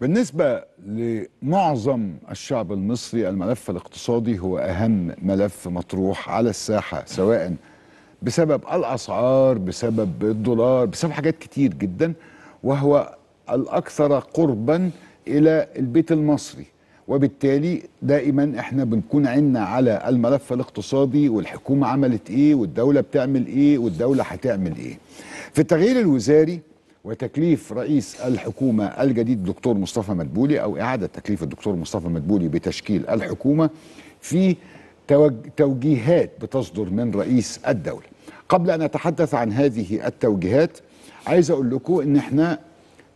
بالنسبة لمعظم الشعب المصري الملف الاقتصادي هو أهم ملف مطروح على الساحة سواء بسبب الأسعار بسبب الدولار بسبب حاجات كتير جدا وهو الأكثر قربا إلى البيت المصري وبالتالي دائما احنا بنكون عنا على الملف الاقتصادي والحكومة عملت ايه والدولة بتعمل ايه والدولة هتعمل ايه في التغيير الوزاري وتكليف رئيس الحكومة الجديد الدكتور مصطفى مدبولي أو إعادة تكليف الدكتور مصطفى مدبولي بتشكيل الحكومة في توجيهات بتصدر من رئيس الدولة قبل أن أتحدث عن هذه التوجيهات عايز أقول لكم إن إحنا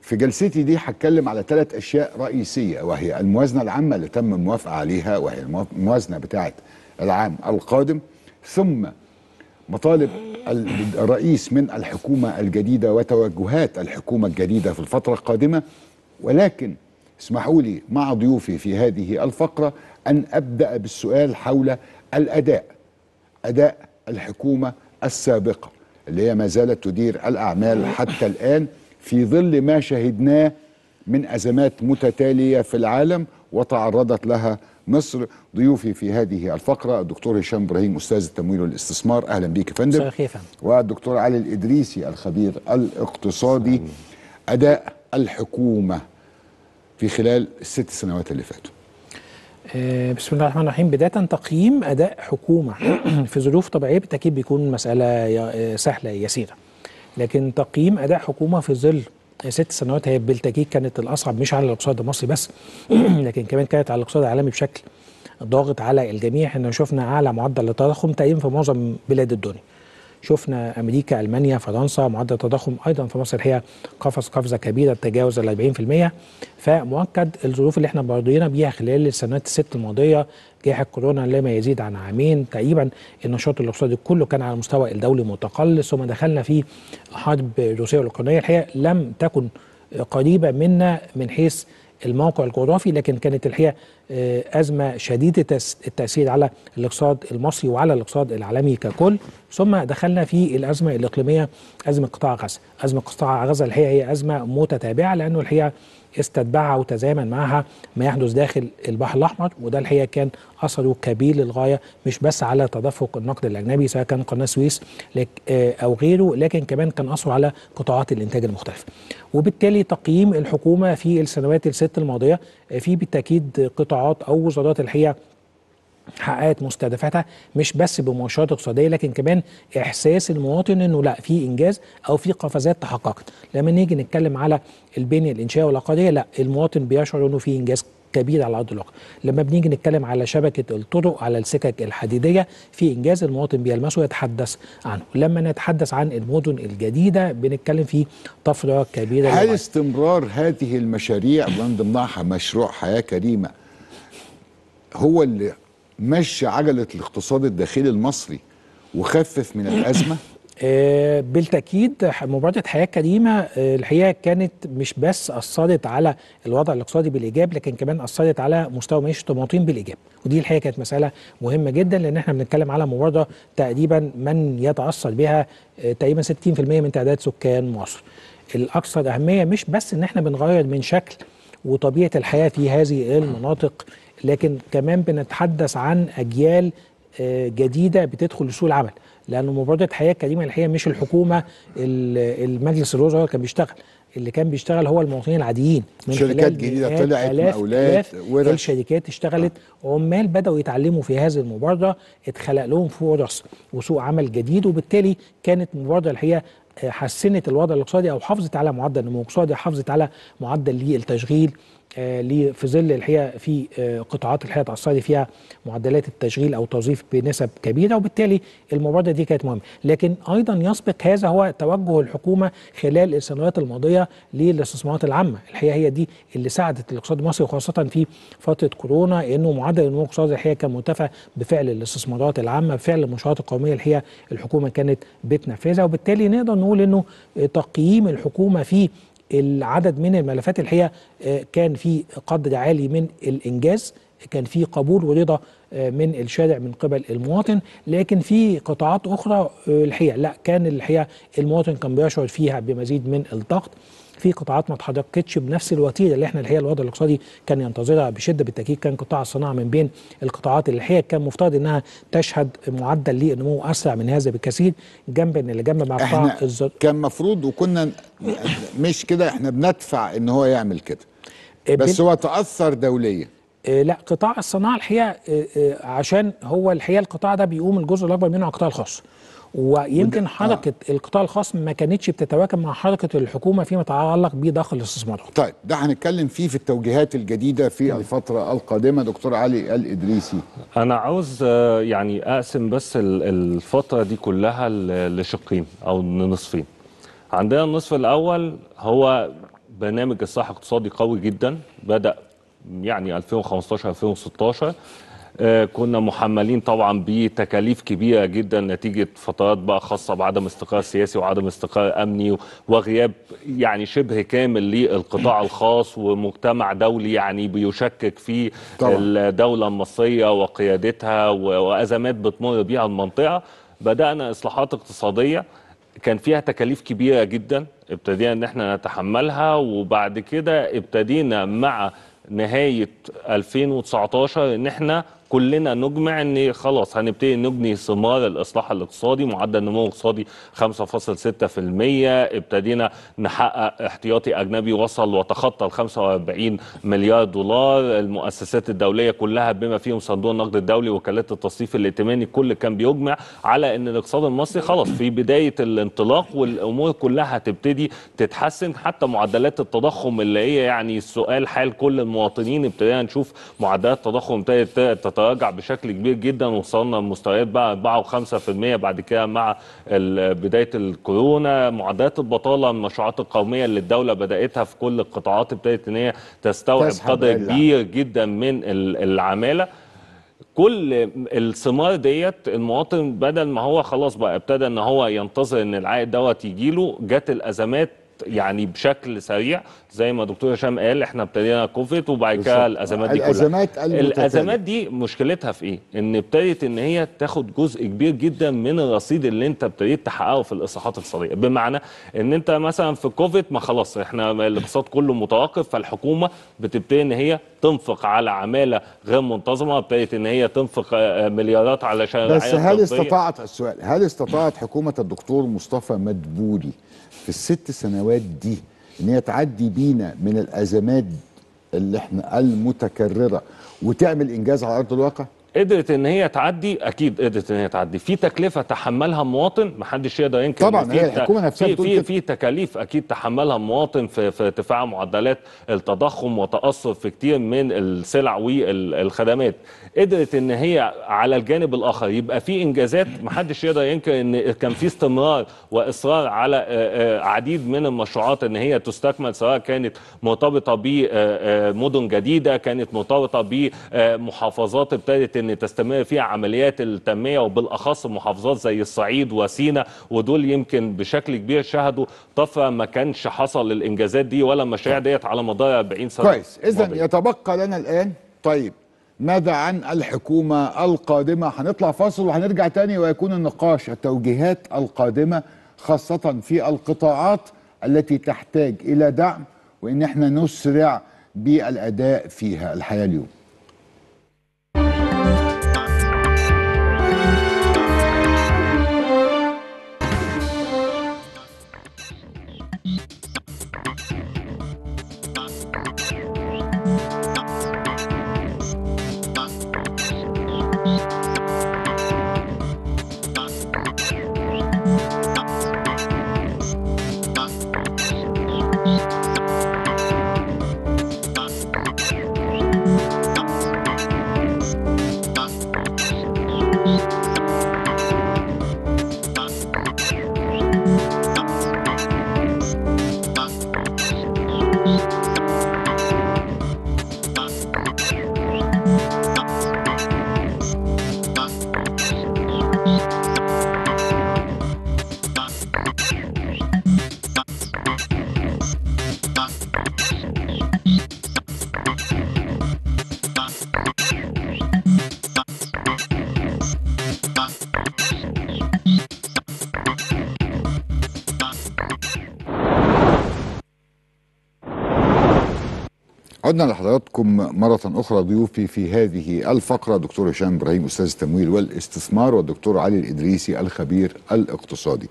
في جلستي دي هتكلم على ثلاث أشياء رئيسية وهي الموازنة العامة اللي تم الموافقة عليها وهي الموازنة بتاعة العام القادم ثم مطالب الرئيس من الحكومة الجديدة وتوجهات الحكومة الجديدة في الفترة القادمة ولكن اسمحوا لي مع ضيوفي في هذه الفقرة أن أبدأ بالسؤال حول الأداء أداء الحكومة السابقة اللي هي ما زالت تدير الأعمال حتى الآن في ظل ما شهدناه من أزمات متتالية في العالم وتعرضت لها مصر ضيوفي في هذه الفقرة الدكتور هشام إبراهيم أستاذ التمويل والاستثمار أهلا بيك يا فندم والدكتور علي الإدريسي الخبير الاقتصادي أداء الحكومة في خلال الست سنوات اللي فاتوا آه، بسم الله الرحمن الرحيم بداية تقييم أداء حكومة في ظروف طبيعية بالتأكيد بيكون مسألة آه، سهلة يسيرة لكن تقييم أداء حكومة في ظل ست سنوات هي بالتاكيد كانت الاصعب مش على الاقتصاد المصري بس لكن كمان كانت على الاقتصاد العالمي بشكل ضاغط على الجميع احنا شفنا اعلى معدل للتضخم تقريبا في معظم بلاد الدنيا شفنا امريكا المانيا فرنسا معدل التضخم ايضا في مصر هي قفز قفزه كبيره تجاوز ال 40% فمؤكد الظروف اللي احنا مرضينا بيها خلال السنوات الست الماضيه جائحه كورونا لما يزيد عن عامين تقريبا النشاط الاقتصادي كله كان على المستوى الدولي متقلص ثم دخلنا في حرب روسيا الاوكرانيه الحقيقه لم تكن قريبه منا من حيث الموقع الجغرافي لكن كانت الحقيقه آه، ازمه شديده التاثير على الاقتصاد المصري وعلى الاقتصاد العالمي ككل ثم دخلنا في الازمه الاقليميه ازمه قطاع غزه ازمه قطاع غزه الحقيقه هي ازمه متتابعه لانه الحقيقه استتبعها وتزامن معها ما يحدث داخل البحر الاحمر وده الحقيقه كان اثره كبير للغايه مش بس على تدفق النقد الاجنبي سواء كان قناه سويس آه، او غيره لكن كمان كان اثره على قطاعات الانتاج المختلفه. وبالتالي تقييم الحكومه في السنوات الست الماضيه آه، في بالتاكيد قطاعات او وزارات الحقيقه حققت مستهدفاتها مش بس بمؤشرات اقتصاديه لكن كمان احساس المواطن انه لا في انجاز او في قفزات تحققت لما نيجي نتكلم على البنيه الانشائيه والعقاريه لا المواطن بيشعر انه في انجاز كبير على ارض الواقع لما بنيجي نتكلم على شبكه الطرق على السكك الحديديه في انجاز المواطن بيلمسه ويتحدث عنه لما نتحدث عن المدن الجديده بنتكلم في طفره كبيره هل استمرار هذه المشاريع من ضمنها مشروع حياه كريمه هو اللي مشي عجله الاقتصاد الداخلي المصري وخفف من الازمه؟ آه، بالتاكيد مبادره حياه كريمه آه، الحقيقه كانت مش بس اثرت على الوضع الاقتصادي بالايجاب لكن كمان اثرت على مستوى معيشه المواطنين بالايجاب ودي الحقيقه كانت مساله مهمه جدا لان احنا بنتكلم على مبادره تقريبا من يتاثر بها آه، تقريبا 60% من تعداد سكان مصر الاكثر اهميه مش بس ان احنا بنغير من شكل وطبيعه الحياه في هذه المناطق لكن كمان بنتحدث عن اجيال آه، جديده بتدخل لسوق العمل لانه مبادره حياه الكريمه الحقيقه مش الحكومه المجلس الوزراء كان بيشتغل اللي كان بيشتغل هو المواطنين العاديين من شركات جديده طلعت مقاولات الشركات اشتغلت آه. عمال بداوا يتعلموا في هذه المبادره اتخلق لهم فرص وسوق عمل جديد وبالتالي كانت مبادره الحقيقه آه، حسنت الوضع الاقتصادي او حافظت على معدل النمو الاقتصادي حافظت على معدل التشغيل آه، في ظل الحقيقه في آه، قطاعات الحياه اتاثرت فيها معدلات التشغيل او التوظيف بنسب كبيره وبالتالي المبادره دي كانت مهمه، لكن ايضا يسبق هذا هو توجه الحكومه خلال السنوات الماضيه للاستثمارات العامه، الحقيقه هي دي اللي ساعدت الاقتصاد المصري وخاصه في فتره كورونا انه معدل النمو الاقتصادي الحقيقه كان مرتفع بفعل الاستثمارات العامه، بفعل المشروعات القوميه الحقيقه الحكومه كانت بتنفذها وبالتالي نقدر نقول انه تقييم الحكومه في العدد من الملفات الحقيقه آه، كان في قدر عالي من الانجاز كان في قبول ورضا آه، من الشارع من قبل المواطن لكن في قطاعات اخرى آه، الحقيقه لا كان الحقيقه المواطن كان بيشعر فيها بمزيد من الضغط في قطاعات ما اتحركتش بنفس الوتيره اللي احنا اللي هي الوضع الاقتصادي كان ينتظرها بشده بالتاكيد كان قطاع الصناعه من بين القطاعات اللي هي كان مفترض انها تشهد معدل للنمو اسرع من هذا بكثير جنب ان اللي جنب مع قطاع الزر... كان مفروض وكنا مش كده احنا بندفع ان هو يعمل كده آه، بس هو تاثر دوليا آه، لا قطاع الصناعه الحقيقه آه، عشان هو الحقيقه القطاع ده بيقوم الجزء الاكبر منه على القطاع الخاص ويمكن آه. حركه آه. القطاع الخاص ما كانتش بتتواكب مع حركه الحكومه فيما يتعلق بداخل الاستثمارات. طيب ده هنتكلم فيه في التوجيهات الجديده في طيب. الفتره القادمه دكتور علي الادريسي. انا عاوز آه، يعني اقسم بس الفتره دي كلها لشقين او لنصفين. عندنا النصف الاول هو برنامج اصلاح اقتصادي قوي جدا بدا يعني 2015 2016 آه، كنا محملين طبعا بتكاليف كبيره جدا نتيجه فترات بقى خاصه بعدم استقرار سياسي وعدم استقرار امني وغياب يعني شبه كامل للقطاع الخاص ومجتمع دولي يعني بيشكك في طبعا. الدوله المصريه وقيادتها وازمات بتمر بها المنطقه بدانا اصلاحات اقتصاديه كان فيها تكاليف كبيره جدا ابتدينا ان احنا نتحملها وبعد كده ابتدينا مع نهايه 2019 ان احنا كلنا نجمع ان خلاص هنبتدي نبني ثمار الاصلاح الاقتصادي معدل نمو اقتصادي 5.6% ابتدينا نحقق احتياطي اجنبي وصل وتخطى ال 45 مليار دولار المؤسسات الدوليه كلها بما فيهم صندوق النقد الدولي وكالات التصنيف الائتماني كل كان بيجمع على ان الاقتصاد المصري خلاص في بدايه الانطلاق والامور كلها هتبتدي تتحسن حتى معدلات التضخم اللي هي يعني السؤال حال كل المواطنين ابتدينا نشوف معدلات التضخم ابتدت تراجع بشكل كبير جدا وصلنا لمستويات بقى 4 و5% بعد كده مع بدايه الكورونا معدلات البطاله المشروعات القوميه اللي الدوله بداتها في كل القطاعات ابتدت ان هي تستوعب قدر كبير جدا من العماله كل الثمار ديت المواطن بدل ما هو خلاص بقى ابتدى ان هو ينتظر ان العائد دوت يجيله جت الازمات يعني بشكل سريع زي ما دكتور هشام قال احنا ابتدينا كوفيد وبعد كده الازمات دي الازمات كلها الازمات دي مشكلتها في ايه؟ ان ابتدت ان هي تاخد جزء كبير جدا من الرصيد اللي انت ابتديت تحققه في الاصلاحات الاقتصاديه، بمعنى ان انت مثلا في كوفيد ما خلاص احنا الاقتصاد كله متوقف فالحكومه بتبتدي ان هي تنفق على عماله غير منتظمه، ابتدت ان هي تنفق آه، مليارات علشان بس هل استطاعت السؤال هل استطاعت حكومه الدكتور مصطفى مدبولي في الست سنوات دي ان هي تعدي بينا من الازمات اللي احنا المتكرره وتعمل انجاز على ارض الواقع قدرت ان هي تعدي اكيد قدرت ان هي تعدي في تكلفه تحملها مواطن ما حدش يقدر ينكر طبعا في الحكومه نفسها في في, في تكاليف اكيد تحملها مواطن في, في ارتفاع معدلات التضخم وتاثر في كتير من السلع والخدمات قدرت ان هي على الجانب الاخر يبقى في انجازات ما حدش يقدر ينكر ان كان في استمرار واصرار على آه، آه، عديد من المشروعات ان هي تستكمل سواء كانت مرتبطه بمدن جديده كانت مرتبطه بمحافظات ابتدت ان تستمر فيها عمليات التنميه وبالاخص محافظات زي الصعيد وسينا ودول يمكن بشكل كبير شهدوا طفره ما كانش حصل الانجازات دي ولا المشاريع نعم. ديت على مدار 40 سنه كويس اذا يتبقى لنا الان طيب ماذا عن الحكومه القادمه هنطلع فاصل وهنرجع تاني ويكون النقاش التوجيهات القادمه خاصه في القطاعات التي تحتاج الى دعم وان احنا نسرع بالاداء فيها الحياه اليوم عدنا لحضراتكم مرة أخرى ضيوفي في هذه الفقرة دكتور هشام إبراهيم أستاذ التمويل والاستثمار والدكتور علي الإدريسي الخبير الاقتصادي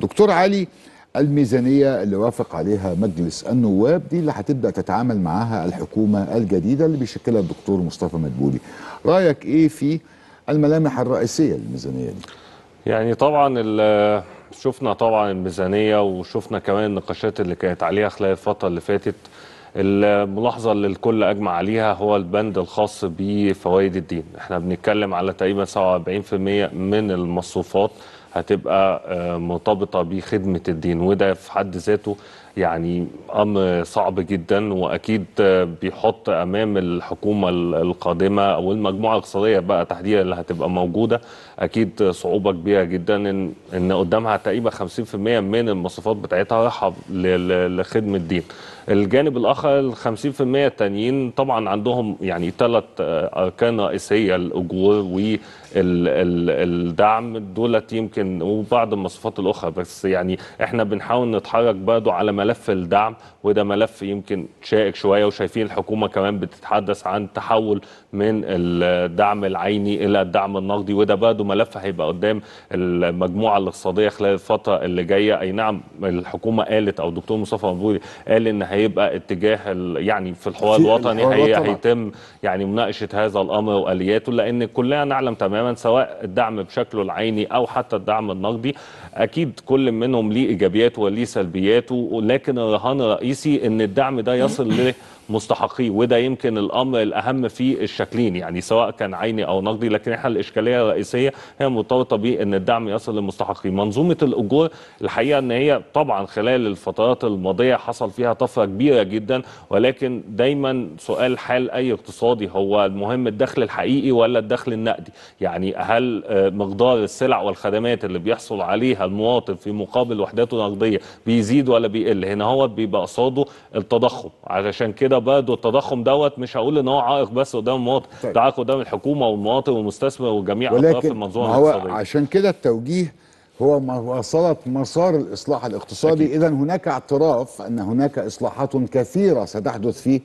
دكتور علي الميزانية اللي وافق عليها مجلس النواب دي اللي هتبدأ تتعامل معاها الحكومة الجديدة اللي بيشكلها الدكتور مصطفى مدبولي رأيك إيه في الملامح الرئيسية للميزانية دي؟ يعني طبعا شفنا طبعا الميزانية وشفنا كمان النقاشات اللي كانت عليها خلال الفترة اللي فاتت الملاحظة اللي الكل أجمع عليها هو البند الخاص بفوائد الدين احنا بنتكلم على تقريبا 47% من المصروفات هتبقى آه، مرتبطة بخدمة الدين وده في حد ذاته يعني امر صعب جدا واكيد بيحط امام الحكومه القادمه والمجموعه الاقتصاديه بقى تحديدا اللي هتبقى موجوده اكيد صعوبه كبيره جدا ان ان قدامها تقريبا 50% من المصروفات بتاعتها رايحه لخدمه الدين. الجانب الاخر ال 50% التانيين طبعا عندهم يعني ثلاث اركان رئيسيه الاجور والدعم دولت يمكن وبعض المصروفات الاخرى بس يعني احنا بنحاول نتحرك برضه على ملف الدعم وده ملف يمكن شائك شويه وشايفين الحكومه كمان بتتحدث عن تحول من الدعم العيني الى الدعم النقدي وده برضه ملف هيبقى قدام المجموعه الاقتصاديه خلال الفتره اللي جايه اي نعم الحكومه قالت او دكتور مصطفى مبوري قال ان هيبقى اتجاه يعني في الحوار الوطني هي هيتم يعني مناقشه هذا الامر والياته لان كلنا نعلم تماما سواء الدعم بشكله العيني او حتى الدعم النقدي اكيد كل منهم ليه ايجابياته وليه سلبياته لكن الرهان الرئيسي ان الدعم ده يصل مستحقيه وده يمكن الامر الاهم في الشكلين يعني سواء كان عيني او نقدي لكن احنا الاشكاليه الرئيسيه هي مرتبطه بان الدعم يصل للمستحقين منظومه الاجور الحقيقه ان هي طبعا خلال الفترات الماضيه حصل فيها طفره كبيره جدا ولكن دايما سؤال حال اي اقتصادي هو المهم الدخل الحقيقي ولا الدخل النقدي يعني هل آه، مقدار السلع والخدمات اللي بيحصل عليها المواطن في مقابل وحداته النقديه بيزيد ولا بيقل هنا هو بيبقى قصاده التضخم علشان كده كده برضه التضخم دوت مش هقول ان هو عائق بس قدام المواطن طيب. ده عائق قدام الحكومه والمواطن والمستثمر وجميع اطراف المنظومه الاقتصاديه ولكن عشان كده التوجيه هو مواصلة مسار الإصلاح الاقتصادي إذا هناك اعتراف أن هناك إصلاحات كثيرة ستحدث فيه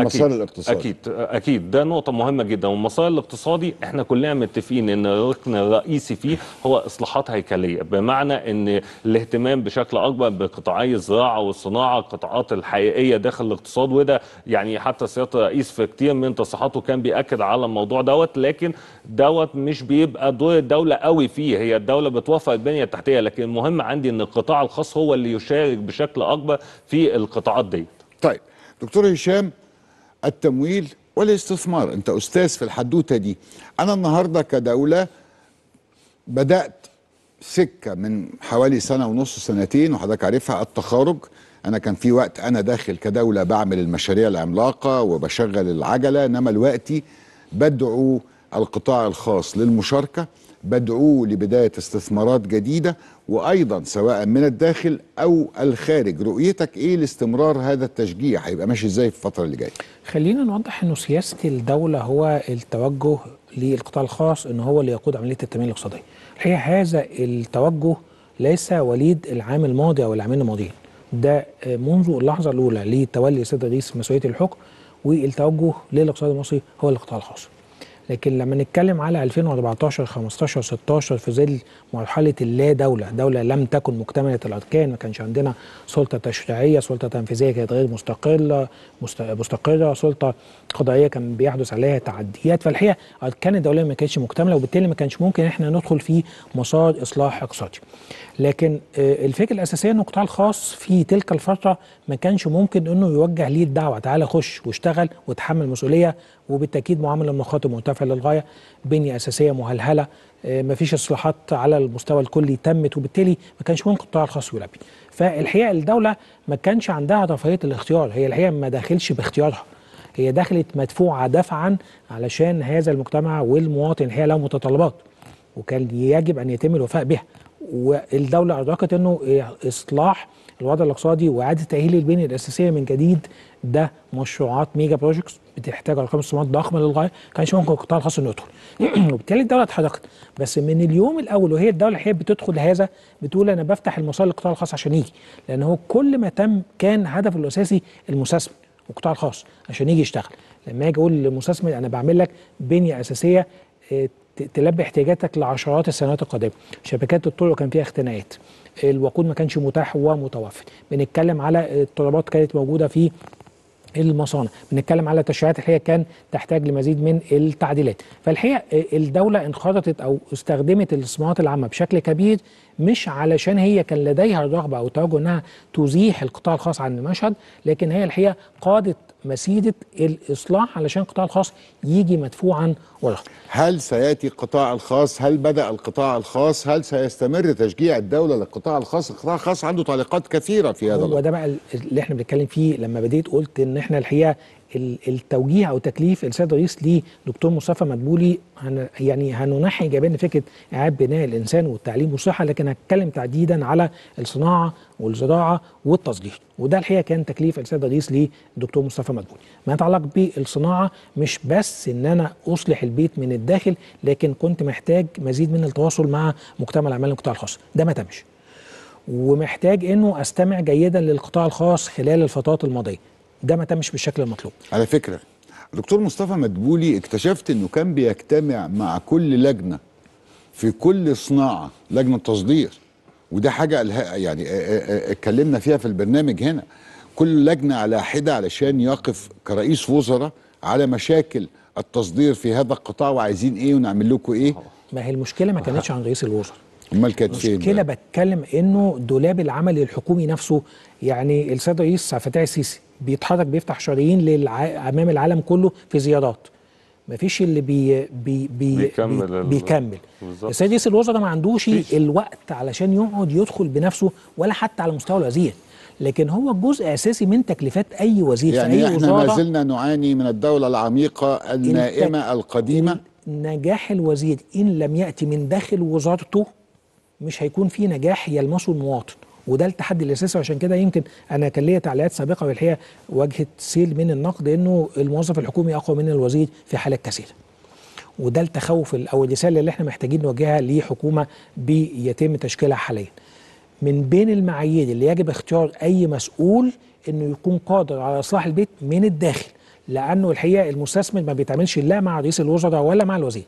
المسار الاقتصادي اكيد اكيد ده نقطه مهمه جدا والمسار الاقتصادي احنا كلنا متفقين ان الركن الرئيسي فيه هو اصلاحات هيكليه بمعنى ان الاهتمام بشكل اكبر بقطاعي الزراعه والصناعه القطاعات الحقيقيه داخل الاقتصاد وده يعني حتى سياده الرئيس في كتير من تصريحاته كان بياكد على الموضوع دوت لكن دوت مش بيبقى دور الدوله قوي فيه هي الدوله بتوفر البنيه التحتيه لكن المهم عندي ان القطاع الخاص هو اللي يشارك بشكل اكبر في القطاعات دي طيب دكتور هشام التمويل والاستثمار انت استاذ في الحدوته دي انا النهارده كدوله بدات سكه من حوالي سنه ونص سنتين وحضرتك عارفها التخارج انا كان في وقت انا داخل كدوله بعمل المشاريع العملاقه وبشغل العجله انما دلوقتي بدعو القطاع الخاص للمشاركه بدعوه لبدايه استثمارات جديده وايضا سواء من الداخل او الخارج رؤيتك ايه لاستمرار هذا التشجيع هيبقى ماشي ازاي في الفتره اللي جايه خلينا نوضح انه سياسه الدوله هو التوجه للقطاع الخاص ان هو اللي يقود عمليه التنميه الاقتصاديه الحقيقه هذا التوجه ليس وليد العام الماضي او العامين الماضيين ده منذ اللحظه الاولى لتولي السيد الرئيس مسؤوليه الحكم والتوجه للاقتصاد المصري هو القطاع الخاص لكن لما نتكلم على 2014 15 16 في ظل مرحله اللا دوله دوله لم تكن مكتمله الاركان ما كانش عندنا سلطه تشريعيه سلطه تنفيذيه كانت غير مستقله مستقره سلطه قضائيه كان بيحدث عليها تعديات فالحقيقه الاركان الدوليه ما كانتش مكتمله وبالتالي ما كانش ممكن احنا ندخل في مسار اصلاح اقتصادي لكن آه، الفكره الاساسيه ان القطاع الخاص في تلك الفتره ما كانش ممكن انه يوجه ليه الدعوه تعالى خش واشتغل وتحمل مسؤوليه وبالتاكيد معامله المخاطر مرتفع مرتفع للغايه بنيه اساسيه مهلهله آه، مفيش اصلاحات على المستوى الكلي تمت وبالتالي ما كانش ممكن القطاع الخاص يلبي فالحقيقه الدوله ما كانش عندها رفاهيه الاختيار هي الحقيقه ما داخلش باختيارها هي دخلت مدفوعه دفعا علشان هذا المجتمع والمواطن الحقيقه له متطلبات وكان يجب ان يتم الوفاء بها والدوله ادركت انه اصلاح الوضع الاقتصادي واعاده تاهيل البنيه الاساسيه من جديد ده مشروعات ميجا بروجكتس بتحتاج ارقام استثمارات ضخمه للغايه كانش ممكن القطاع الخاص انه يدخل وبالتالي الدوله اتحركت بس من اليوم الاول وهي الدوله هي بتدخل هذا بتقول انا بفتح المسار للقطاع الخاص عشان يجي لان هو كل ما تم كان هدفه الاساسي المستثمر والقطاع الخاص عشان يجي يشتغل لما اجي اقول للمستثمر انا بعمل لك بنيه اساسيه آه، تلبي احتياجاتك لعشرات السنوات القادمه شبكات الطرق كان فيها اختناقات الوقود ما كانش متاح ومتوفر بنتكلم على اضطرابات كانت موجوده في المصانع بنتكلم على تشريعات الحقيقه كان تحتاج لمزيد من التعديلات فالحقيقه آه، الدوله انخرطت او استخدمت الصناعات العامه بشكل كبير مش علشان هي كان لديها الرغبه او توجه انها تزيح القطاع الخاص عن المشهد لكن هي الحقيقه قادت مسيده الاصلاح علشان القطاع الخاص يجي مدفوعا ورخص. هل سياتي القطاع الخاص؟ هل بدا القطاع الخاص؟ هل سيستمر تشجيع الدوله للقطاع الخاص؟ القطاع الخاص عنده تعليقات كثيره في هذا هو ده بقى اللي احنا بنتكلم فيه لما بديت قلت ان احنا الحقيقه التوجيه او تكليف السيد الرئيس لدكتور مصطفى مدبولي هن يعني هننحي ايجابيا فكره اعاده بناء الانسان والتعليم والصحه لكن هتكلم تحديدا على الصناعه والزراعه والتصدير وده الحقيقه كان تكليف السيد الرئيس لدكتور مصطفى مدبولي ما يتعلق بالصناعه مش بس ان انا اصلح البيت من الداخل لكن كنت محتاج مزيد من التواصل مع مجتمع الاعمال القطاع الخاص ده ما تمش ومحتاج انه استمع جيدا للقطاع الخاص خلال الفترات الماضيه ده ما تمش بالشكل المطلوب على فكره دكتور مصطفى مدبولي اكتشفت انه كان بيجتمع مع كل لجنه في كل صناعه لجنه تصدير وده حاجه يعني اتكلمنا فيها في البرنامج هنا كل لجنه على حده علشان يقف كرئيس وزراء على مشاكل التصدير في هذا القطاع وعايزين ايه ونعمل لكم ايه ما هي المشكله ما آه. كانتش عن رئيس الوزراء امال كانت فين المشكله بتكلم انه دولاب العمل الحكومي نفسه يعني السيد رئيس فتحي السيسي بيتحرك بيفتح شرايين للع... امام العالم كله في زيارات مفيش اللي بي بي بي بيكمل بي بيكمل السيد رئيس الوزراء ما عندوش فيش. الوقت علشان يقعد يدخل بنفسه ولا حتى على مستوى الوزير لكن هو جزء اساسي من تكليفات اي وزير يعني في اي احنا ما زلنا نعاني من الدوله العميقه النائمه القديمه نجاح الوزير ان لم ياتي من داخل وزارته مش هيكون في نجاح يلمسه المواطن وده التحدي الاساسي وعشان كده يمكن انا كان ليا تعليقات سابقه والحقيقه واجهت سيل من النقد انه الموظف الحكومي اقوى من الوزير في حالات كثيره. وده التخوف او الرساله اللي احنا محتاجين نوجهها لحكومه بيتم تشكيلها حاليا. من بين المعايير اللي يجب اختيار اي مسؤول انه يكون قادر على اصلاح البيت من الداخل لانه الحقيقه المستثمر ما بيتعاملش لا مع رئيس الوزراء ولا مع الوزير.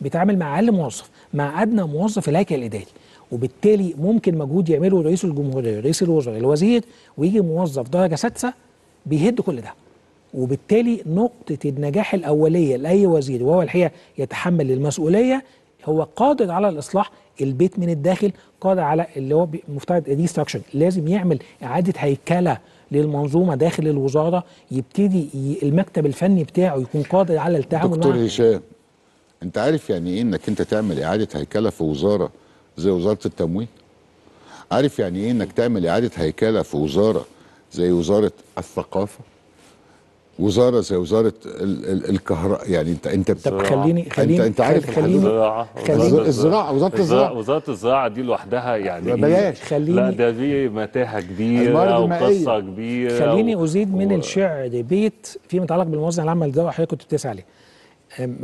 بيتعامل مع اقل موظف، مع ادنى موظف الهيكل الاداري. وبالتالي ممكن مجهود يعمله رئيس الجمهوريه رئيس الوزراء الوزير ويجي موظف درجه سادسه بيهد كل ده وبالتالي نقطه النجاح الاوليه لاي وزير وهو الحقيقه يتحمل المسؤوليه هو قادر على الاصلاح البيت من الداخل قادر على اللي هو مفترض ريستراكشن لازم يعمل اعاده هيكله للمنظومه داخل الوزاره يبتدي المكتب الفني بتاعه يكون قادر على التعامل دكتور هشام انت عارف يعني ايه انك انت تعمل اعاده هيكله في وزاره زي وزاره التموين عارف يعني ايه انك تعمل اعاده هيكله في وزاره زي وزاره الثقافه وزاره زي وزاره ال ال الكهرباء يعني انت انت طب خليني خليني انت, انت عارف خليني الزراعه الزراعه وزاره الزراعه وزاره الزراعه دي لوحدها يعني بلاش خليني لا ده دي متاهه كبيره وقصه كبيره خليني ازيد من الشعر الشعر بيت فيما يتعلق بالموزع العام اللي حضرتك كنت بتسعى عليه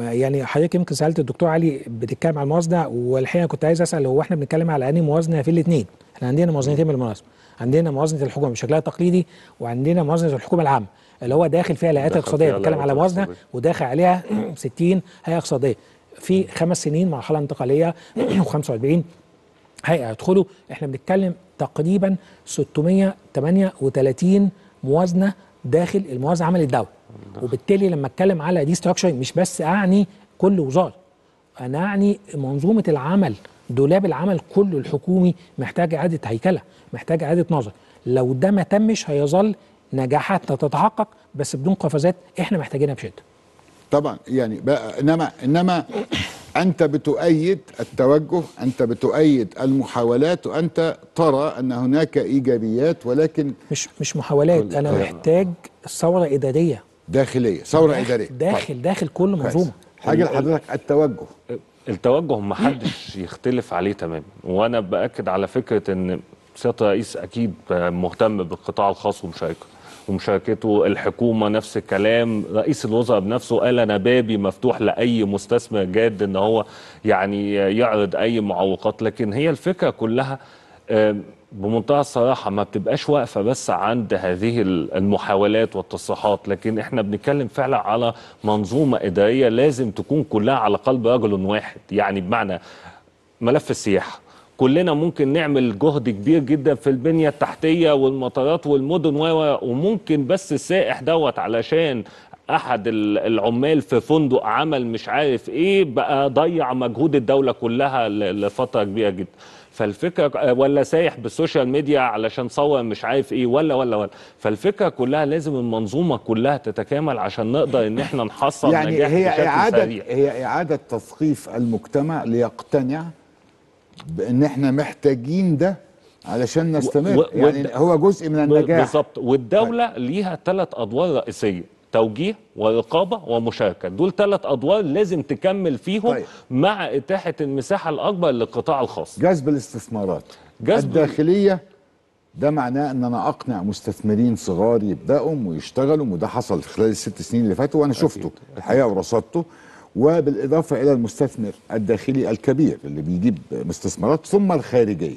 يعني حضرتك يمكن سالت الدكتور علي بتتكلم على الموازنه والحقيقه كنت عايز اسال هو احنا بنتكلم على انهي موازنه في الاثنين؟ احنا عندنا موازنتين بالمناسبه عندنا موازنه الحكومه بشكلها التقليدي وعندنا موازنه الحكومه العامه اللي هو داخل فيها الهيئات الاقتصاديه بنتكلم على موازنه وداخل عليها 60 هيئه اقتصاديه في خمس سنين مرحله انتقاليه و45 هيئه يدخلوا احنا بنتكلم تقريبا 638 موازنه داخل الموازنه عمل الدوله وبالتالي لما اتكلم على دي ستراكشرنج مش بس اعني كل وزاره انا اعني منظومه العمل دولاب العمل كله الحكومي محتاج اعاده هيكله محتاج اعاده نظر لو ده ما تمش هيظل نجاحات تتحقق بس بدون قفزات احنا محتاجينها بشده طبعا يعني انما انما انت بتؤيد التوجه انت بتؤيد المحاولات وانت ترى ان هناك ايجابيات ولكن مش مش محاولات انا طيب. محتاج ثوره اداريه داخليه ثوره داخل اداريه داخل طيب. داخل كل منظومه حاجه لحضرتك التوجه التوجه ما حدش يختلف عليه تماما وانا باكد على فكره ان سياده الرئيس اكيد مهتم بالقطاع الخاص ومشاركته ومشاركته الحكومه نفس الكلام رئيس الوزراء بنفسه قال انا بابي مفتوح لاي مستثمر جاد ان هو يعني يعرض اي معوقات لكن هي الفكره كلها بمنتهى الصراحه ما بتبقاش واقفه بس عند هذه المحاولات والتصريحات لكن احنا بنتكلم فعلا على منظومه اداريه لازم تكون كلها على قلب رجل واحد يعني بمعنى ملف السياحه كلنا ممكن نعمل جهد كبير جدا في البنيه التحتيه والمطارات والمدن وممكن بس السائح دوت علشان احد العمال في فندق عمل مش عارف ايه بقى ضيع مجهود الدوله كلها لفتره كبيره جدا فالفكره آه، ولا سايح بالسوشيال ميديا علشان صور مش عارف ايه ولا ولا ولا فالفكره كلها لازم المنظومه كلها تتكامل عشان نقدر ان احنا نحصل يعني نجاح هي بشكل اعاده سريع. هي اعاده تثقيف المجتمع ليقتنع بان احنا محتاجين ده علشان نستمر و... و... يعني هو جزء من النجاح بالظبط والدوله طيب. ليها ثلاث ادوار رئيسيه توجيه ورقابه ومشاركه دول ثلاث ادوار لازم تكمل فيهم طيب. مع اتاحه المساحه الاكبر للقطاع الخاص جذب الاستثمارات جزب الداخليه ده معناه ان انا اقنع مستثمرين صغار يبداوا ويشتغلوا وده حصل في خلال الست سنين اللي فاتوا وانا شفته الحقيقه ورصدته وبالاضافه الى المستثمر الداخلي الكبير اللي بيجيب استثمارات ثم الخارجيه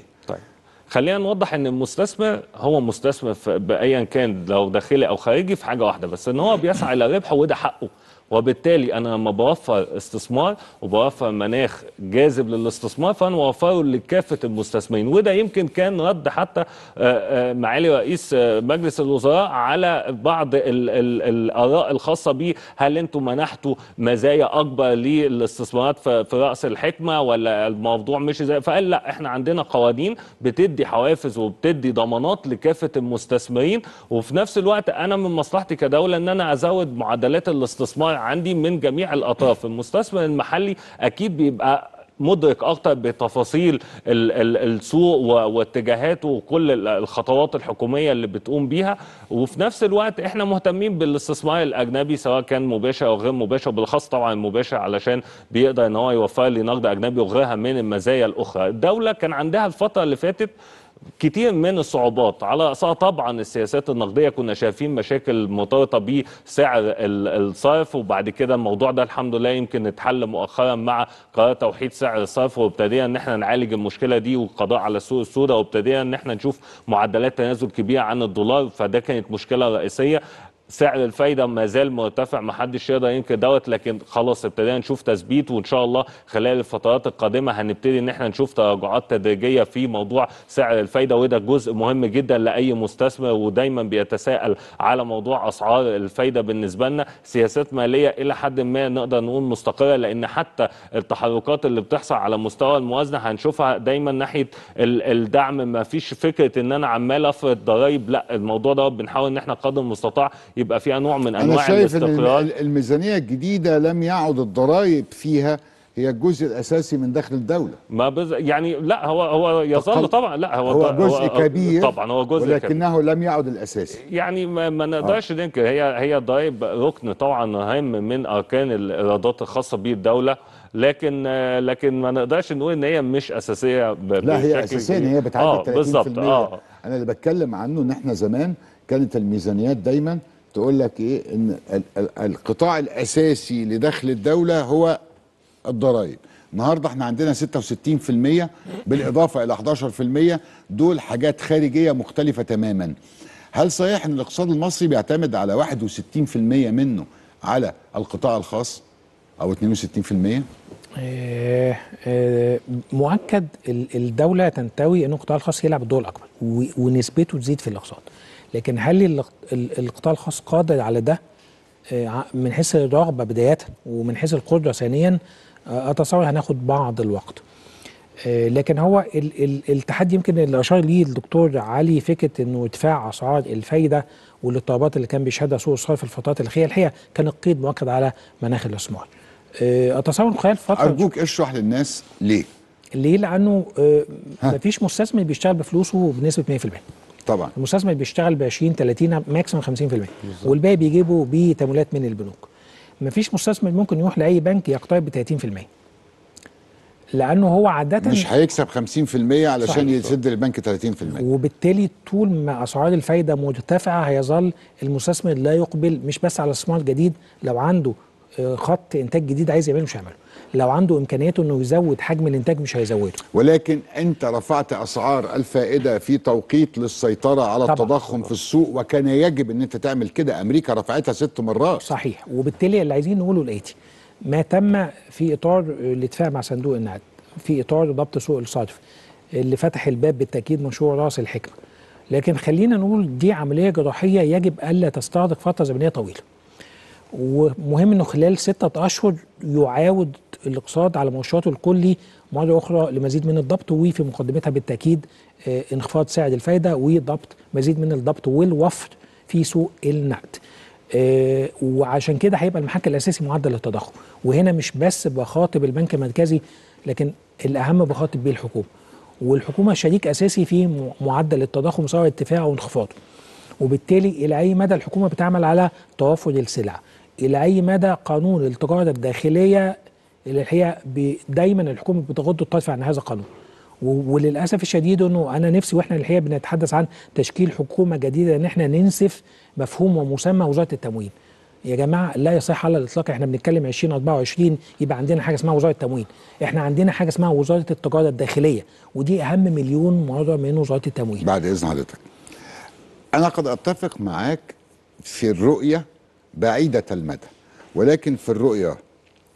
خلينا نوضح ان المستثمر هو مستثمر بايا كان لو داخلي او خارجي في حاجه واحده بس ان هو بيسعى الى ربح وده حقه وبالتالي انا لما بوفر استثمار وبوفر مناخ جاذب للاستثمار فانا بوفره لكافه المستثمرين وده يمكن كان رد حتى آه، آه، معالي رئيس آه، مجلس الوزراء على بعض الاراء الخاصه به هل انتم منحتوا مزايا اكبر للاستثمارات في راس الحكمه ولا الموضوع مش زي فقال لا احنا عندنا قوانين بتدي حوافز وبتدي ضمانات لكافه المستثمرين وفي نفس الوقت انا من مصلحتي كدوله ان انا ازود معدلات الاستثمار عندي من جميع الاطراف المستثمر المحلي اكيد بيبقى مدرك اكتر بتفاصيل السوق واتجاهاته وكل الخطوات الحكوميه اللي بتقوم بيها وفي نفس الوقت احنا مهتمين بالاستثمار الاجنبي سواء كان مباشر او غير مباشر بالخاص طبعا المباشر علشان بيقدر ان هو يوفر لي نقد اجنبي وغيرها من المزايا الاخرى الدوله كان عندها الفتره اللي فاتت كتير من الصعوبات على طبعا السياسات النقديه كنا شايفين مشاكل مرتبطه بسعر الصرف وبعد كده الموضوع ده الحمد لله يمكن اتحل مؤخرا مع قرار توحيد سعر الصرف وابتدينا ان احنا نعالج المشكله دي والقضاء على السوق السوداء وابتدينا ان احنا نشوف معدلات تنازل كبيره عن الدولار فده كانت مشكله رئيسيه سعر الفايده ما زال مرتفع ما حدش يقدر ينكر دوت لكن خلاص ابتدينا نشوف تثبيت وان شاء الله خلال الفترات القادمه هنبتدي ان احنا نشوف تراجعات تدريجيه في موضوع سعر الفايده وده جزء مهم جدا لاي مستثمر ودايما بيتساءل على موضوع اسعار الفايده بالنسبه لنا سياسات ماليه الى حد ما نقدر نقول مستقره لان حتى التحركات اللي بتحصل على مستوى الموازنه هنشوفها دايما ناحيه الدعم ما فيش فكره ان انا عمال افرض ضرائب لا الموضوع ده بنحاول ان احنا قدر المستطاع يبقى فيها نوع من انواع أنا شايف الاستقرار إن الميزانيه الجديده لم يعد الضرائب فيها هي الجزء الاساسي من دخل الدوله ما بز... يعني لا هو هو يظل طبعا لا هو هو جزء هو... كبير طبعا هو جزء ولكنه كبير. لم يعد الاساسي يعني ما, ما نقدرش آه. ننكر هي هي الضرائب ركن طبعا مهم من اركان الايرادات الخاصه بالدوله لكن لكن ما نقدرش نقول ان هي مش اساسيه ب... لا هي اساسيه هي بتعدي آه 30% بالظبط آه. انا اللي بتكلم عنه ان احنا زمان كانت الميزانيات دايما تقول لك ايه ان القطاع الاساسي لدخل الدوله هو الضرائب النهارده احنا عندنا 66% بالاضافه الى 11% دول حاجات خارجيه مختلفه تماما هل صحيح ان الاقتصاد المصري بيعتمد على 61% منه على القطاع الخاص او 62% آه، آه، مؤكد الدوله تنتوي ان القطاع الخاص يلعب الدور الاكبر ونسبته تزيد في الاقتصاد لكن هل القطاع الخاص قادر على ده آه، من حيث الرغبه بدايه ومن حيث القدره ثانيا آه، اتصور هناخد بعض الوقت آه، لكن هو التحدي يمكن اللي اشار ليه الدكتور علي فكره انه ارتفاع اسعار الفايده والاضطرابات اللي كان بيشهدها سوق الصرف في الفترات الاخيره الحقيقه كان القيد مؤكد على مناخ الاستثمار. اتصور خلال فتره ارجوك اشرح للناس ليه؟ ليه؟ لانه مفيش مستثمر بيشتغل بفلوسه بنسبه 100%. طبعا المستثمر بيشتغل ب 20 30 ماكسيموم 50% والباقي بيجيبه بتمويلات من البنوك مفيش مستثمر ممكن يروح لاي بنك يقترض ب 30% لانه هو عاده مش هيكسب 50% علشان يسد للبنك 30% وبالتالي طول ما اسعار الفايده مرتفعه هيظل المستثمر لا يقبل مش بس على استثمار جديد لو عنده آه، خط انتاج جديد عايز يعمله مش هيعمله لو عنده امكانيات انه يزود حجم الانتاج مش هيزوده ولكن انت رفعت اسعار الفائده في توقيت للسيطره على طبعا. التضخم في السوق وكان يجب ان انت تعمل كده امريكا رفعتها ست مرات صحيح وبالتالي اللي عايزين نقوله الاتي ما تم في اطار الاتفاق مع صندوق النقد في اطار ضبط سوق الصرف اللي فتح الباب بالتاكيد مشروع راس الحكمه لكن خلينا نقول دي عمليه جراحيه يجب الا تستغرق فتره زمنيه طويله ومهم انه خلال ستة اشهر يعاود الاقتصاد على مؤشراته الكلي مرة أخرى لمزيد من الضبط وفي مقدمتها بالتأكيد آه، انخفاض سعر الفايدة وضبط مزيد من الضبط والوفر في سوق النقد آه وعشان كده هيبقى المحك الاساسي معدل التضخم وهنا مش بس بخاطب البنك المركزي لكن الاهم بخاطب بيه الحكومه والحكومه شريك اساسي في معدل التضخم سواء ارتفاعه وانخفاضه وبالتالي الى اي مدى الحكومه بتعمل على توافر السلع الى اي مدى قانون التجاره الداخليه اللي الحقيقه دايما الحكومه بتغض الطرف عن هذا القانون وللاسف الشديد انه انا نفسي واحنا الحقيقه بنتحدث عن تشكيل حكومه جديده ان احنا ننسف مفهوم ومسمى وزاره التموين. يا جماعه لا يصح على الاطلاق احنا بنتكلم 2024 يبقى عندنا حاجه اسمها وزاره التموين، احنا عندنا حاجه اسمها وزاره التجاره الداخليه ودي اهم مليون موضوع من وزاره التموين. بعد اذن حضرتك. انا قد اتفق معاك في الرؤيه بعيده المدى ولكن في الرؤيه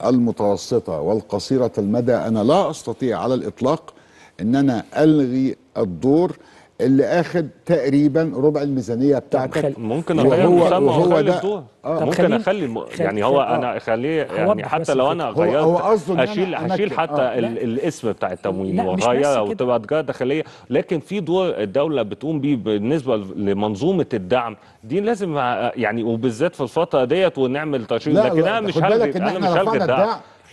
المتوسطة والقصيرة المدى أنا لا أستطيع على الإطلاق أن أنا ألغي الدور اللي اخد تقريبا ربع الميزانيه بتاعتك خل... ممكن اغير وهو, وهو ده آه ممكن اخلي م... يعني هو آه. انا اخليه يعني حتى لو انا غيرت هو هو اشيل أنا هشيل حتى آه. الاسم بتاع التموين واغير وتبقى تجاره داخليه لكن في دور الدوله بتقوم بيه بالنسبه لمنظومه الدعم دي لازم آه، يعني وبالذات في الفتره ديت ونعمل تشريع لكن انا مش هلغي آه، انا مش هلغي الدعم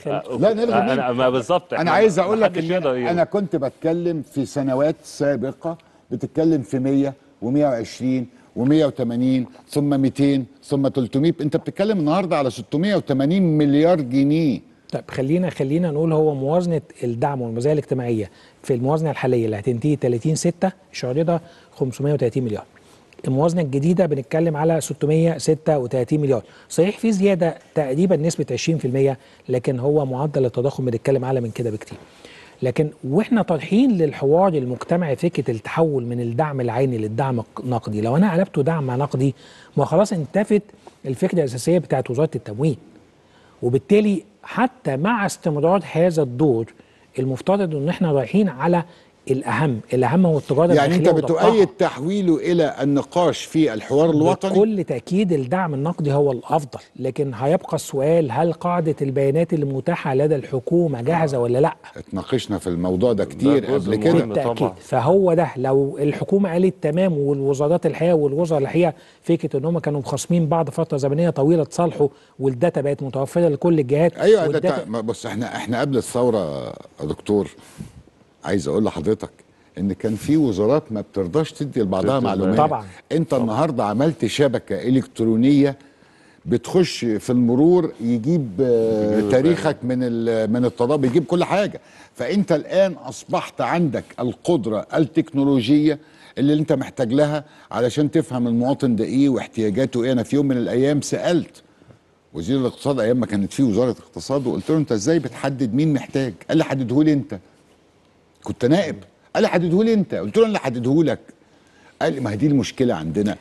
لا نلغي انا بالظبط انا عايز اقول لك ان انا كنت بتكلم في سنوات سابقه بتتكلم في 100 و120 و180 ثم 200 ثم 300 انت بتتكلم النهارده على 680 مليار جنيه طب خلينا خلينا نقول هو موازنه الدعم والمزايا الاجتماعيه في الموازنه الحاليه اللي هتنتهي 30 6 ده 530 مليار الموازنه الجديده بنتكلم على 636 مليار صحيح في زياده تقريبا نسبه 20% لكن هو معدل التضخم بنتكلم اعلى من كده بكتير لكن واحنا طالحين للحوار المجتمعي فكره التحول من الدعم العيني للدعم النقدي لو انا قلبته دعم نقدي ما خلاص انتفت الفكره الاساسيه بتاعت وزاره التموين وبالتالي حتى مع استمرار هذا الدور المفترض ان احنا رايحين على الاهم الاهم هو التجاره يعني انت بتؤيد تحويله الى النقاش في الحوار الوطني بكل تاكيد الدعم النقدي هو الافضل لكن هيبقى السؤال هل قاعده البيانات المتاحه لدى الحكومه جاهزه آه. ولا لا اتناقشنا في الموضوع ده كتير قبل كده بالتاكيد فهو ده لو الحكومه قالت تمام والوزارات الحقيقه والوزراء الحقيقه فكره ان هم كانوا مخاصمين بعض فتره زمنيه طويله تصالحوا والداتا بقت متوفره لكل الجهات ايوه بص احنا احنا قبل الثوره يا دكتور عايز اقول لحضرتك ان كان في وزارات ما بترضاش تدي لبعضها معلومات طبعا انت طبعا. النهارده عملت شبكه الكترونيه بتخش في المرور يجيب آه، تاريخك من من التضاب يجيب كل حاجه فانت الان اصبحت عندك القدره التكنولوجيه اللي انت محتاج لها علشان تفهم المواطن ده ايه واحتياجاته ايه انا في يوم من الايام سالت وزير الاقتصاد ايام ما كانت في وزاره اقتصاد وقلت له انت ازاي بتحدد مين محتاج قال لي حدده لي انت كنت نائب قال لي حدده لي انت قلت له انا حدده لك قال لي ما هي دي المشكله عندنا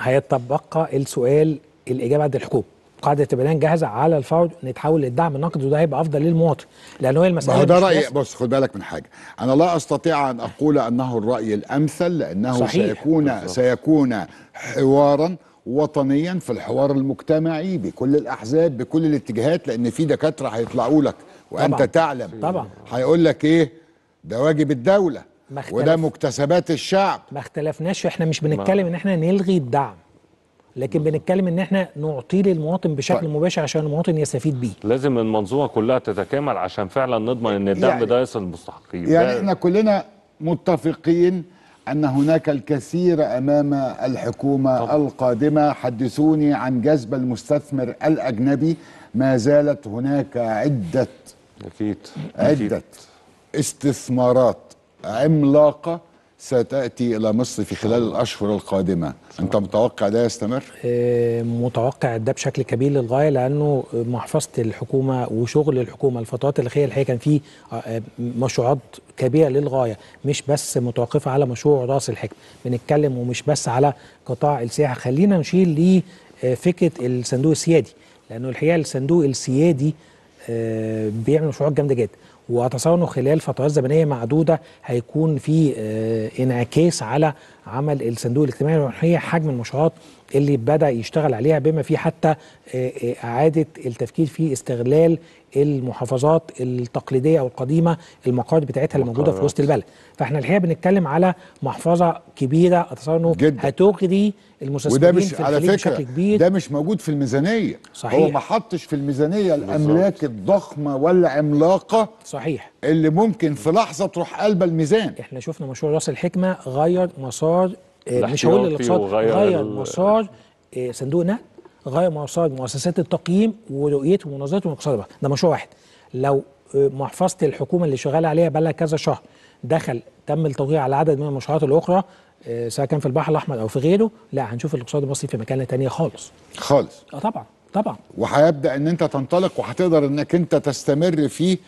هيتبقى السؤال الاجابه عند الحكومه قاعده البيان جاهزه على الفور نتحول للدعم النقدي وده هيبقى افضل للمواطن لان هي المساله ده رأي بص خد بالك من حاجه انا لا استطيع ان اقول انه الراي الامثل لانه صحيح. سيكون بالضبط. سيكون حوارا وطنيا في الحوار المجتمعي بكل الاحزاب بكل الاتجاهات لان في دكاتره هيطلعوا لك وانت طبعا. تعلم طبعا هيقول لك ايه ده واجب الدولة وده مكتسبات الشعب ما اختلفناش احنا مش بنتكلم ان احنا نلغي الدعم لكن بنتكلم ان احنا نعطيه للمواطن بشكل طيب. مباشر عشان المواطن يستفيد بيه لازم المنظومه كلها تتكامل عشان فعلا نضمن ان الدعم يعني ده يصل للمستحقين يعني احنا كلنا متفقين ان هناك الكثير امام الحكومه طبعا. القادمه حدثوني عن جذب المستثمر الاجنبي ما زالت هناك عده اكيد عده أكيد. استثمارات عملاقه ستاتي الى مصر في خلال آه. الاشهر القادمه صحيح. انت متوقع ده يستمر آه، متوقع ده بشكل كبير للغايه لانه محفظه الحكومه وشغل الحكومه الفترات الاخيره الحقيقه كان في آه، مشروعات كبيره للغايه مش بس متوقفه على مشروع راس الحكمه بنتكلم ومش بس على قطاع السياحه خلينا نشيل لفكره الصندوق السيادي لانه الحقيقه الصندوق السيادي بيعمل مشروعات جامده جدا واتصور انه خلال فترات زمنيه معدوده هيكون في آه، انعكاس على عمل الصندوق الاجتماعي الروحي حجم المشروعات اللي بدا يشتغل عليها بما فيه حتى آه، آه، اعاده التفكير في استغلال المحافظات التقليديه او القديمه المقاعد بتاعتها اللي موجوده في وسط البلد فاحنا الحقيقه بنتكلم على محفظه كبيره اتصور انه هتغري المستثمرين وده مش في على فكره كبير. ده مش موجود في الميزانيه صحيح هو ما حطش في الميزانيه الاملاك الضخمه والعملاقه صحيح اللي ممكن في لحظه تروح قلب الميزان احنا شفنا مشروع راس الحكمه غير مسار آه، مش هقول الاقتصاد غير, غير مسار آه، صندوق النقد غايه مؤسسات مؤسسات التقييم ورؤيتهم ونظرتهم الاقتصاديه ده مشروع واحد لو آه، محفظه الحكومه اللي شغاله عليها بقى لها كذا شهر دخل تم التوقيع على عدد من المشروعات الاخرى آه، سواء كان في البحر الاحمر او في غيره لا هنشوف الاقتصاد المصري في مكانه ثانيه خالص خالص اه طبعا طبعا وهيبدا ان انت تنطلق وهتقدر انك انت تستمر في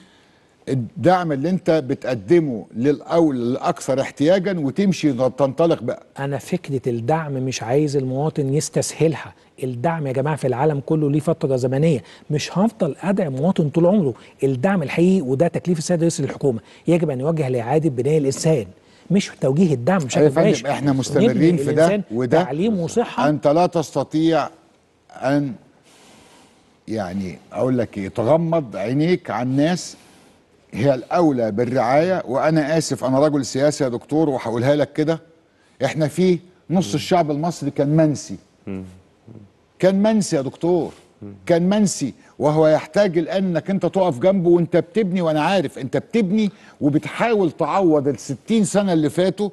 الدعم اللي انت بتقدمه للاول الاكثر احتياجا وتمشي تنطلق بقى انا فكره الدعم مش عايز المواطن يستسهلها الدعم يا جماعه في العالم كله ليه فتره زمنيه مش هفضل ادعم مواطن طول عمره الدعم الحقيقي وده تكليف السيد رئيس الحكومه يجب ان يوجه لاعاده بناء الانسان مش توجيه الدعم بشكل أيوة مباشر احنا مستمرين في ده وده تعليم وصحه انت لا تستطيع ان يعني اقول لك ايه تغمض عينيك عن ناس هي الاولى بالرعايه وانا اسف انا رجل سياسي يا دكتور وهقولها لك كده احنا في نص الشعب المصري كان منسي كان منسي يا دكتور كان منسي وهو يحتاج الان انك انت تقف جنبه وانت بتبني وانا عارف انت بتبني وبتحاول تعوض ال سنه اللي فاتوا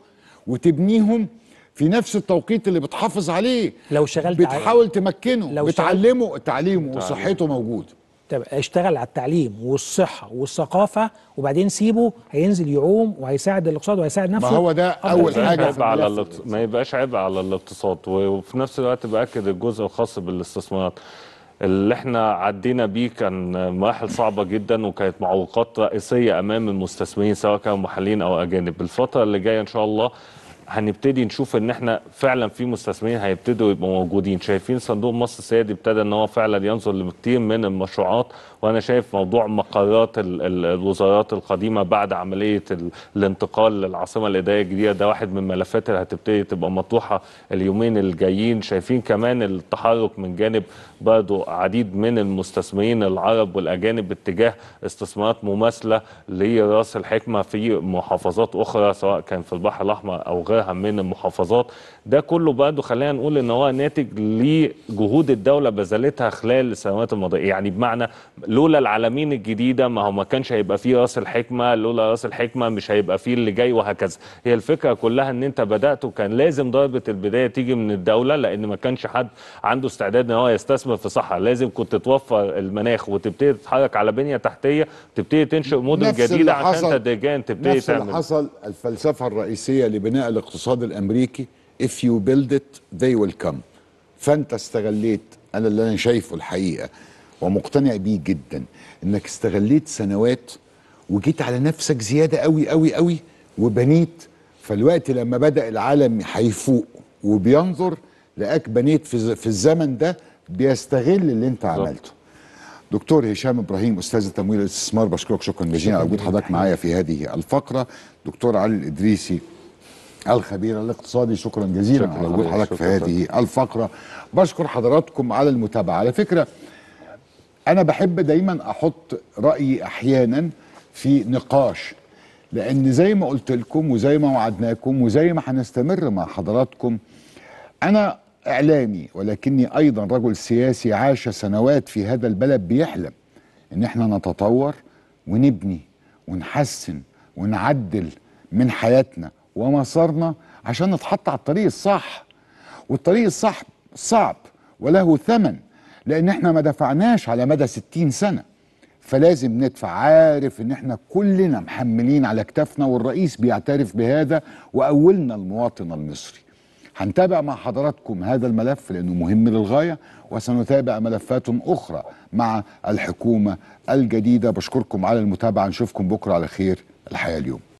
وتبنيهم في نفس التوقيت اللي بتحافظ عليه لو شغلت بتحاول تمكنه لو بتعلمه تعليمه وصحته موجود اشتغل على التعليم والصحه والثقافه وبعدين سيبه هينزل يعوم وهيساعد الاقتصاد وهيساعد نفسه ما هو ده اول إيه؟ حاجه عبء على الاقتصاد ما يبقاش عبء على الاقتصاد وفي نفس الوقت باكد الجزء الخاص بالاستثمارات اللي احنا عدينا بيه كان مراحل صعبه جدا وكانت معوقات رئيسيه امام المستثمرين سواء كانوا محليين او اجانب الفتره اللي جايه ان شاء الله هنبتدي نشوف ان احنا فعلا في مستثمرين هيبتدوا يبقوا موجودين شايفين صندوق مصر السيادي ابتدى ان هو فعلا ينظر لكثير من المشروعات وانا شايف موضوع مقرات الوزارات القديمه بعد عمليه الانتقال للعاصمه الاداريه الجديده ده واحد من الملفات اللي هتبتدي تبقى مطروحه اليومين الجايين شايفين كمان التحرك من جانب برضه عديد من المستثمرين العرب والاجانب باتجاه استثمارات مماثله لراس الحكمه في محافظات اخرى سواء كان في البحر الاحمر او غيرها من المحافظات ده كله برضه خلينا نقول ان هو ناتج لجهود الدوله بذلتها خلال السنوات الماضيه يعني بمعنى لولا العالمين الجديده ما هو ما كانش هيبقى فيه راس الحكمه لولا راس الحكمه مش هيبقى فيه اللي جاي وهكذا هي الفكره كلها ان انت بدات وكان لازم ضربه البدايه تيجي من الدوله لان ما كانش حد عنده استعداد ان هو يستثمر في صحه لازم كنت توفر المناخ وتبتدي تتحرك على بنيه تحتيه تبتدي تنشئ مدن جديده عشان تدريجيا تبتدي نفس تعمل اللي حصل الفلسفه الرئيسيه لبناء الاقتصاد الامريكي if you build it they will come فانت استغليت انا اللي انا شايفه الحقيقه ومقتنع بيه جدا انك استغليت سنوات وجيت على نفسك زياده قوي قوي قوي وبنيت فالوقت لما بدا العالم هيفوق وبينظر لقاك بنيت في, في الزمن ده بيستغل اللي انت عملته دكتور هشام ابراهيم استاذ التمويل والاستثمار بشكرك شكرا جزيلا على وجود حضرتك معايا في هذه الفقره دكتور علي الادريسي الخبير الاقتصادي شكرا جزيلا على وجود حضرتك في هذه الفقره بشكر حضراتكم على المتابعه على فكره انا بحب دايما احط رايي احيانا في نقاش لان زي ما قلت لكم وزي ما وعدناكم وزي ما هنستمر مع حضراتكم انا اعلامي ولكني ايضا رجل سياسي عاش سنوات في هذا البلد بيحلم ان احنا نتطور ونبني ونحسن ونعدل من حياتنا ومسارنا عشان نتحط على الطريق الصح والطريق الصح صعب وله ثمن لان احنا ما دفعناش على مدى 60 سنه فلازم ندفع عارف ان احنا كلنا محملين على اكتافنا والرئيس بيعترف بهذا واولنا المواطن المصري هنتابع مع حضراتكم هذا الملف لانه مهم للغايه وسنتابع ملفات اخرى مع الحكومه الجديده بشكركم على المتابعه نشوفكم بكره على خير الحياه اليوم